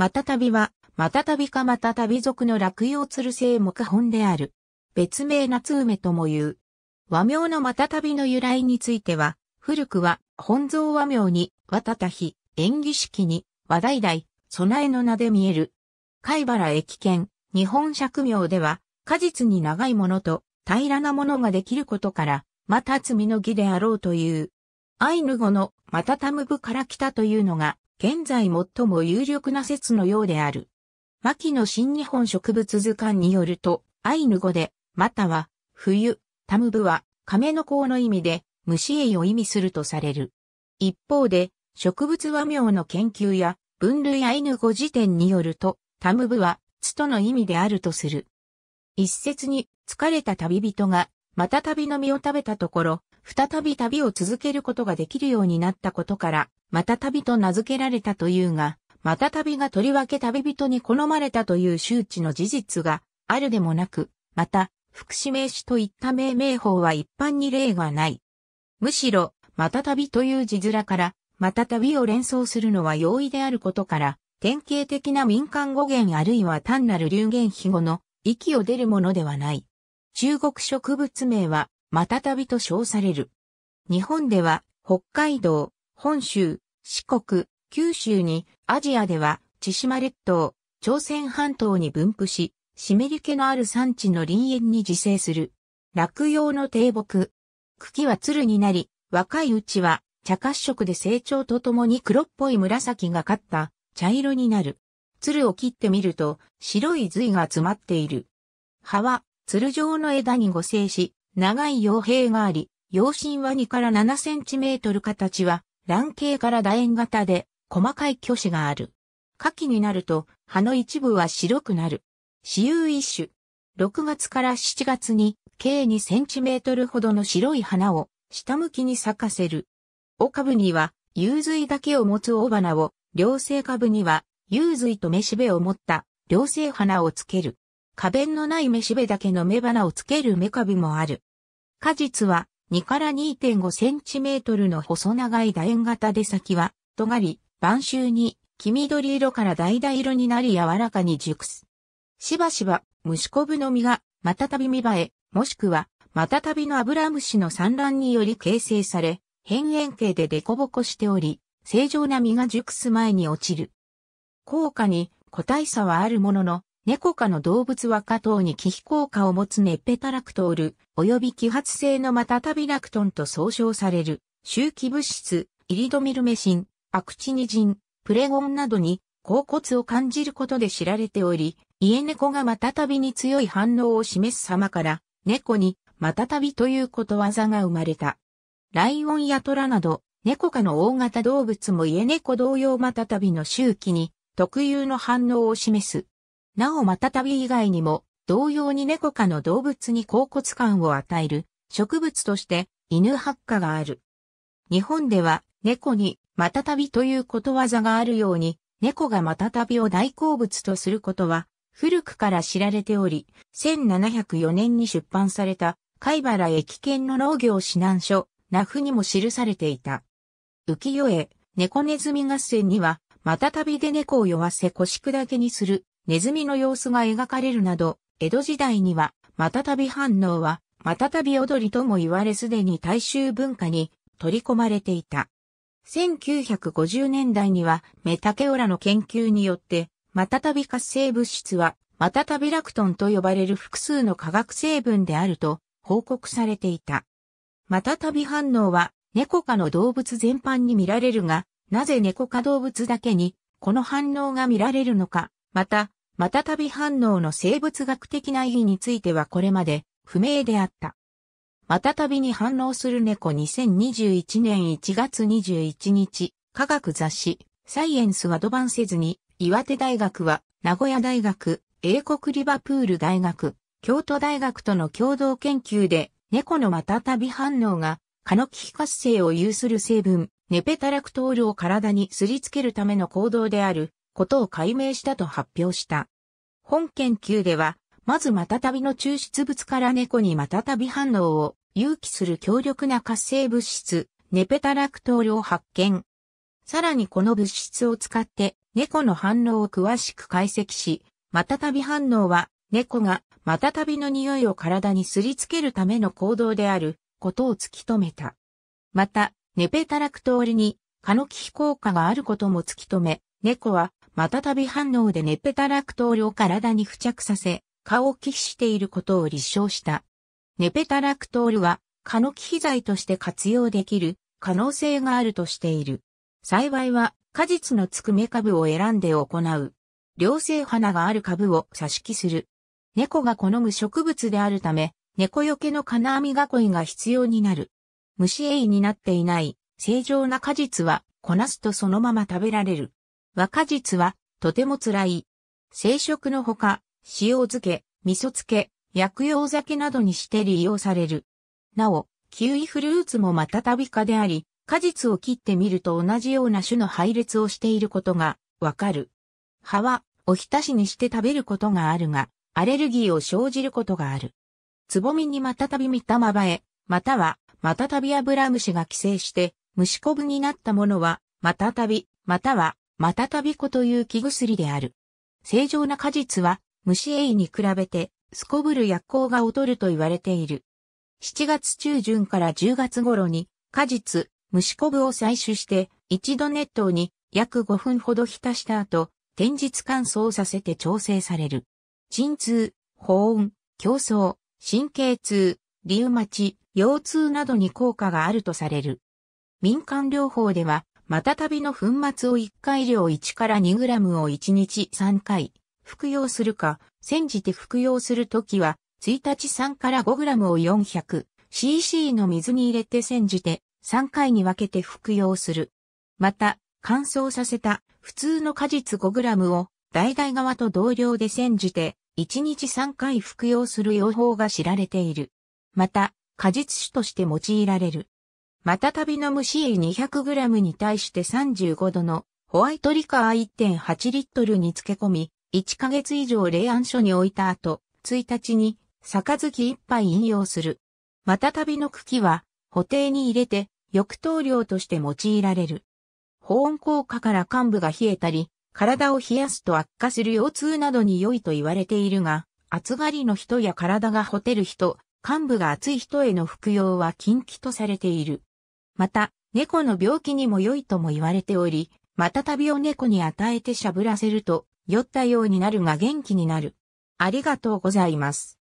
またタビは、またたびかまたたび族の落葉つる性木本である。別名夏梅とも言う。和名のまたたびの由来については、古くは本草和名に、わたたひ、縁起式に、和代々、備えの名で見える。貝原駅兼日本釈名では、果実に長いものと平らなものができることから、またつみの儀であろうという。アイヌ語のまたたむぶから来たというのが現在最も有力な説のようである。牧野新日本植物図鑑によると、アイヌ語で、または、冬、タムブは、亀の甲の意味で、虫栄を意味するとされる。一方で、植物和名の研究や、分類アイヌ語辞典によると、タムブは、つとの意味であるとする。一説に、疲れた旅人が、また旅の実を食べたところ、再び旅を続けることができるようになったことから、また旅と名付けられたというが、また旅がとりわけ旅人に好まれたという周知の事実があるでもなく、また、福祉名詞といった命名法は一般に例がない。むしろ、また旅という字面から、また旅を連想するのは容易であることから、典型的な民間語源あるいは単なる流言飛語の息を出るものではない。中国植物名はまたたびと称される。日本では北海道、本州、四国、九州に、アジアでは千島列島、朝鮮半島に分布し、湿り気のある産地の林園に自生する。落葉の低木。茎は鶴になり、若いうちは茶褐色で成長とともに黒っぽい紫がかった茶色になる。鶴を切ってみると白い髄が詰まっている。葉は鶴状の枝に互生し、長い傭兵があり、傭身は2から7センチメートル形は、卵形から楕円型で、細かい巨子がある。夏季になると、葉の一部は白くなる。私有一種。6月から7月に、計2センチメートルほどの白い花を、下向きに咲かせる。オカブには、幽髄だけを持つ雄花を、両性株には、幽髄と雌しべを持った、両性花をつける。花弁のない雌しべだけの雌花をつける雌株もある。果実は2から2.5センチメートルの細長い楕円型で先は尖り、晩秋に黄緑色から橙色になり柔らかに熟す。しばしば虫こぶの実がまたたび見栄え、もしくはまたたびの油虫の産卵により形成され、変円形で凸凹しており、正常な実が熟す前に落ちる。効果に個体差はあるものの、猫科の動物は下等に気皮効果を持つネッペタラクトール、及び揮発性のマタタビラクトンと総称される、周期物質、イリドミルメシン、アクチニジン、プレゴンなどに、甲骨を感じることで知られており、家猫がマタタビに強い反応を示す様から、猫にマタタビということわざが生まれた。ライオンやトラなど、猫科の大型動物も家猫同様マタタビの周期に特有の反応を示すなおまたビ以外にも、同様に猫科の動物に甲骨感を与える植物として犬発火がある。日本では猫にまたビということわざがあるように、猫がまたビを大好物とすることは古くから知られており、1704年に出版された貝原駅犬の農業指南書、ナフにも記されていた。浮世絵、猫ネズミ合戦には、またびで猫を酔わせ腰砕けにするネズミの様子が描かれるなど、江戸時代には、またたび反応は、またたび踊りとも言われすでに大衆文化に取り込まれていた。1950年代には、メタケオラの研究によって、またたび活性物質は、またたびラクトンと呼ばれる複数の化学成分であると報告されていた。またたび反応は、猫科の動物全般に見られるが、なぜ猫科動物だけに、この反応が見られるのか、また、またたび反応の生物学的な意義についてはこれまで不明であった。またたびに反応する猫2021年1月21日、科学雑誌、サイエンスはドバンせずに、岩手大学は、名古屋大学、英国リバプール大学、京都大学との共同研究で、猫のまたたび反応が、化のキ活性を有する成分、ネペタラクトールを体にすりつけるための行動であることを解明したと発表した。本研究では、まずマタタビの抽出物から猫にマタタビ反応を誘起する強力な活性物質、ネペタラクトールを発見。さらにこの物質を使って猫の反応を詳しく解析し、マタタビ反応は猫がマタタビの匂いを体にすりつけるための行動であることを突き止めた。また、ネペタラクトールに、カノキ効果があることも突き止め、猫はまたたび反応でネペタラクトールを体に付着させ、蚊を寄していることを立証した。ネペタラクトールは蚊の寄肥剤として活用できる可能性があるとしている。幸いは果実のつくめ株を選んで行う。良性花がある株を挿し木する。猫が好む植物であるため、猫よけの金網囲いが必要になる。虫栄になっていない正常な果実はこなすとそのまま食べられる。若実は、とても辛い。生食のほか、塩漬け、味噌漬け、薬用酒などにして利用される。なお、キウイフルーツもまたたびかであり、果実を切ってみると同じような種の配列をしていることがわかる。葉はお浸しにして食べることがあるが、アレルギーを生じることがある。つぼみにまたたび見たまばえ、またはまたたびアブラムシが寄生して、虫こぶになったものは、またたび、またはマタタビコという木薬である。正常な果実は、虫栄に比べて、すこぶる薬効が劣ると言われている。7月中旬から10月頃に、果実、虫こぶを採取して、一度熱湯に約5分ほど浸した後、天日乾燥させて調整される。鎮痛、保温、競争、神経痛、リウマチ、腰痛などに効果があるとされる。民間療法では、またたびの粉末を1回量1から2グラムを1日3回服用するか、煎じて服用するときは、1日3から5グラムを 400cc の水に入れて煎じて3回に分けて服用する。また、乾燥させた普通の果実 5g を代々側と同量で煎じて1日3回服用する用法が知られている。また、果実酒として用いられる。また旅の蒸し湯 200g に対して35度のホワイトリカー1.8リットルに漬け込み、1ヶ月以上冷暗所に置いた後、1日に、杯一杯飲用する。また旅の茎は、補定に入れて、浴頭料として用いられる。保温効果から患部が冷えたり、体を冷やすと悪化する腰痛などに良いと言われているが、暑がりの人や体がほてる人、患部が暑い人への服用は禁忌とされている。また、猫の病気にも良いとも言われており、また旅を猫に与えてしゃぶらせると、酔ったようになるが元気になる。ありがとうございます。